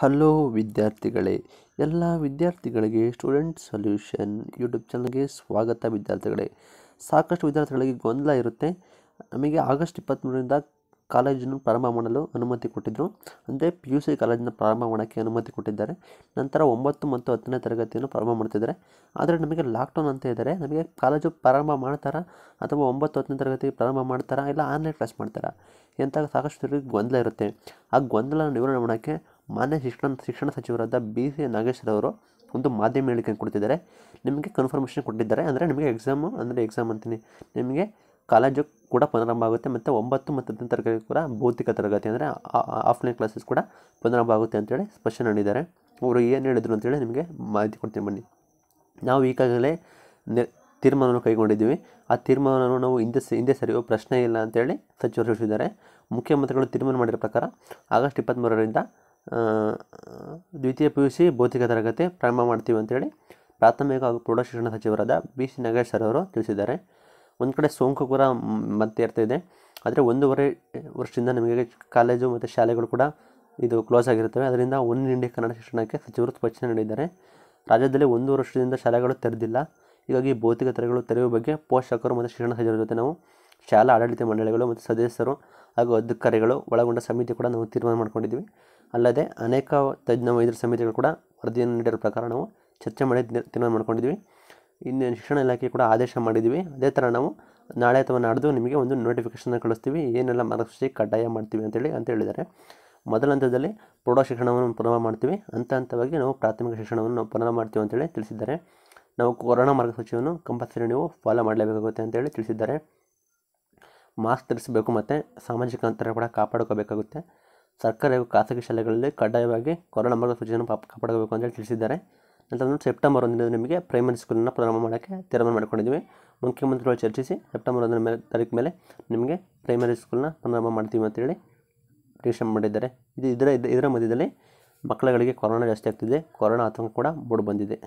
hello ವಿದ್ಯಾರ್ಥಿಗಳೇ ಎಲ್ಲ ವಿದ್ಯಾರ್ಥಿಗಳಿಗೆ ಸ್ಟೂಡೆಂಟ್ ಸೊಲ್ಯೂಷನ್ ಯೂಟ್ಯೂಬ್ ಚಾನಲ್ಗೆ ಸ್ವಾಗತ ವಿದ್ಯಾರ್ಥಿಗಳೇ ಸಾಕಷ್ಟು ವಿದ್ಯಾರ್ಥಿಗಳಿಗೆ ಗೊಂದಲ ಇರುತ್ತೆ ನಮಗೆ ಆಗಸ್ಟ್ ಇಪ್ಪತ್ತ್ಮೂರರಿಂದ ಕಾಲೇಜನ್ನು ಪ್ರಾರಂಭ ಮಾಡಲು ಅನುಮತಿ ಕೊಟ್ಟಿದ್ದರು ಅಂದರೆ ಪಿ ಯು ಸಿ ಕಾಲೇಜನ್ನು ಪ್ರಾರಂಭ ಮಾಡೋಕ್ಕೆ ಅನುಮತಿ ಕೊಟ್ಟಿದ್ದಾರೆ ನಂತರ ಒಂಬತ್ತು ಮತ್ತು ಹತ್ತನೇ ತರಗತಿಯನ್ನು ಪ್ರಾರಂಭ ಮಾಡ್ತಿದ್ದಾರೆ ಆದರೆ ನಮಗೆ ಲಾಕ್ಡೌನ್ ಅಂತ ಇದ್ದಾರೆ ನಮಗೆ ಕಾಲೇಜು ಪ್ರಾರಂಭ ಮಾಡ್ತಾರಾ ಅಥವಾ ಒಂಬತ್ತು ಹತ್ತನೇ ತರಗತಿ ಪ್ರಾರಂಭ ಮಾಡ್ತಾರಾ ಇಲ್ಲ ಆನ್ಲೈನ್ ಕ್ಲಾಸ್ ಮಾಡ್ತಾರಾ ಎಂಥ ಸಾಕಷ್ಟು ಗೊಂದಲ ಇರುತ್ತೆ ಆ ಗೊಂದಲನ ನಿವಾರಣೆ ಮಾಡೋಕ್ಕೆ ಮಾನ್ಯ ಶಿಕ್ಷಣ ಶಿಕ್ಷಣ ಸಚಿವರಾದ ಬಿ ಸಿ ಅವರು ಒಂದು ಮಾಧ್ಯಮ ಹೇಳಿಕೆ ಕೊಡ್ತಿದ್ದಾರೆ ನಿಮಗೆ ಕನ್ಫರ್ಮೇಷನ್ ಕೊಟ್ಟಿದ್ದಾರೆ ಅಂದರೆ ನಿಮಗೆ ಎಕ್ಸಾಮು ಅಂದರೆ ಎಕ್ಸಾಮ್ ಅಂತೀನಿ ನಿಮಗೆ ಕಾಲೇಜು ಕೂಡ ಪುನರಂಭ ಆಗುತ್ತೆ ಮತ್ತು ಒಂಬತ್ತು ಮತ್ತು ಹತ್ತನೇ ತರಗತಿ ಕೂಡ ಭೌತಿಕ ತರಗತಿ ಅಂದರೆ ಆಫ್ಲೈನ್ ಕ್ಲಾಸಸ್ ಕೂಡ ಪುನರಂಭ ಆಗುತ್ತೆ ಅಂತೇಳಿ ಸ್ಪಷ್ಟನೆ ನೀಡಿದ್ದಾರೆ ಅವರು ಏನು ಹೇಳಿದರು ಅಂತೇಳಿ ನಿಮಗೆ ಮಾಹಿತಿ ಕೊಡ್ತೀನಿ ಬನ್ನಿ ನಾವು ಈಗಾಗಲೇ ತೀರ್ಮಾನವನ್ನು ಕೈಗೊಂಡಿದ್ದೀವಿ ಆ ತೀರ್ಮಾನವನ್ನು ನಾವು ಹಿಂದೆ ಹಿಂದೆ ಸರಿಯೋ ಪ್ರಶ್ನೆ ಇಲ್ಲ ಅಂತೇಳಿ ಸಚಿವರು ತಿಳಿಸಿದ್ದಾರೆ ಮುಖ್ಯಮಂತ್ರಿಗಳು ತೀರ್ಮಾನ ಮಾಡಿರೋ ಪ್ರಕಾರ ಆಗಸ್ಟ್ ಇಪ್ಪತ್ತ್ಮೂರರಿಂದ ದ್ವಿತೀಯ ಪಿ ಯು ಸಿ ಭೌತಿಕ ತರಗತಿ ಪ್ರಾರಂಭ ಮಾಡ್ತೀವಿ ಅಂತೇಳಿ ಪ್ರಾಥಮಿಕ ಹಾಗೂ ಪ್ರೌಢ ಶಿಕ್ಷಣ ಸಚಿವರಾದ ಬಿ ಸಿ ನಾಗೇಶ್ ಸರ್ ಅವರು ತಿಳಿಸಿದ್ದಾರೆ ಒಂದು ಕಡೆ ಸೋಂಕು ಕೂಡ ಮತ್ತೆ ಇರ್ತಾಯಿದೆ ಆದರೆ ಒಂದೂವರೆ ವರ್ಷದಿಂದ ನಮಗೆ ಕಾಲೇಜು ಮತ್ತು ಶಾಲೆಗಳು ಕೂಡ ಇದು ಕ್ಲೋಸ್ ಆಗಿರ್ತವೆ ಅದರಿಂದ ಒನ್ ಇಂಡಿಯಾ ಕನ್ನಡ ಶಿಕ್ಷಣಕ್ಕೆ ಸಚಿವರು ಸ್ಪಷ್ಟನೆ ನೀಡಿದ್ದಾರೆ ರಾಜ್ಯದಲ್ಲಿ ಒಂದು ವರ್ಷದಿಂದ ಶಾಲೆಗಳು ತೆರೆದಿಲ್ಲ ಹೀಗಾಗಿ ಭೌತಿಕ ತರಗಳು ತೆರೆಯುವ ಬಗ್ಗೆ ಪೋಷಕರು ಮತ್ತು ಶಿಕ್ಷಣ ಸಚಿವರ ಜೊತೆ ನಾವು ಶಾಲಾ ಆಡಳಿತ ಮಂಡಳಿಗಳು ಮತ್ತು ಸದಸ್ಯರು ಹಾಗೂ ಅಧಿಕಾರಿಗಳು ಒಳಗೊಂಡ ಸಮಿತಿ ಕೂಡ ನಾವು ತೀರ್ಮಾನ ಮಾಡ್ಕೊಂಡಿದ್ದೀವಿ ಅಲ್ಲದೆ ಅನೇಕ ತಜ್ಞ ವೈದ್ಯರ ಸಮಿತಿಗಳು ಕೂಡ ವರದಿಯನ್ನು ನೀಡಿರೋ ಪ್ರಕಾರ ನಾವು ಚರ್ಚೆ ಮಾಡಿ ತೀರ್ಮಾನ ಮಾಡ್ಕೊಂಡಿದ್ವಿ ಇನ್ನು ಶಿಕ್ಷಣ ಇಲಾಖೆ ಕೂಡ ಆದೇಶ ಮಾಡಿದ್ವಿ ಅದೇ ಥರ ನಾವು ನಾಳೆ ಅಥವಾ ನಾಡ್ದು ನಿಮಗೆ ಒಂದು ನೋಟಿಫಿಕೇಷನ್ನ ಕಳಿಸ್ತೀವಿ ಏನೆಲ್ಲ ಮಾರ್ಗಸೂಚಿ ಕಡ್ಡಾಯ ಮಾಡ್ತೀವಿ ಅಂತೇಳಿ ಅಂತ ಹೇಳಿದ್ದಾರೆ ಮೊದಲ ಹಂತದಲ್ಲಿ ಪ್ರೌಢ ಶಿಕ್ಷಣವನ್ನು ಪುನಃ ಮಾಡ್ತೀವಿ ಹಂತ ಹಂತವಾಗಿ ನಾವು ಪ್ರಾಥಮಿಕ ಶಿಕ್ಷಣವನ್ನು ನಾವು ಪ್ರಾರಂಭ ಮಾಡ್ತೀವಿ ಅಂತೇಳಿ ತಿಳಿಸಿದ್ದಾರೆ ನಾವು ಕೊರೋನಾ ಮಾರ್ಗಸೂಚಿಯನ್ನು ಕಂಪಲ್ಸರಿ ನೀವು ಫಾಲೋ ಮಾಡಲೇಬೇಕಾಗುತ್ತೆ ಅಂತೇಳಿ ತಿಳಿಸಿದ್ದಾರೆ ಮಾಸ್ಕ್ ಧರಿಸಬೇಕು ಮತ್ತು ಸಾಮಾಜಿಕ ಅಂತರ ಕೂಡ ಕಾಪಾಡ್ಕೋಬೇಕಾಗುತ್ತೆ ಸರ್ಕಾರಿ ಹಾಗೂ ಖಾಸಗಿ ಶಾಲೆಗಳಲ್ಲಿ ಕಡ್ಡಾಯವಾಗಿ ಕೊರೋನಾ ಮಾರ್ಗಸೂಚಿಯನ್ನು ಕಾಪಾಡಬೇಕು ಅಂತೇಳಿ ತಿಳಿಸಿದ್ದಾರೆ ನಂತರ ಸೆಪ್ಟೆಂಬರ್ ಒಂದರಿಂದ ನಿಮಗೆ ಪ್ರೈಮರಿ ಸ್ಕೂಲನ್ನು ಪ್ರಾರಂಭ ಮಾಡೋಕ್ಕೆ ತೀರ್ಮಾನ ಮಾಡ್ಕೊಂಡಿದ್ದೀವಿ ಮುಖ್ಯಮಂತ್ರಿಗಳು ಚರ್ಚಿಸಿ ಸೆಪ್ಟೆಂಬರ್ ಒಂದರ ಮೇಲೆ ತಾರೀಕು ಮೇಲೆ ನಿಮಗೆ ಪ್ರೈಮರಿ ಸ್ಕೂಲನ್ನ ಪ್ರಾರಂಭ ಮಾಡ್ತೀವಿ ಅಂತೇಳಿ ಡಿಸಿಷನ್ ಮಾಡಿದ್ದಾರೆ ಇದು ಇದರ ಇದರ ಮಧ್ಯದಲ್ಲಿ ಮಕ್ಕಳುಗಳಿಗೆ ಕೊರೋನಾ ಜಾಸ್ತಿ ಆಗ್ತಿದೆ ಕೊರೋನಾ ಆತಂಕ ಕೂಡ ಮೂಡಿ ಬಂದಿದೆ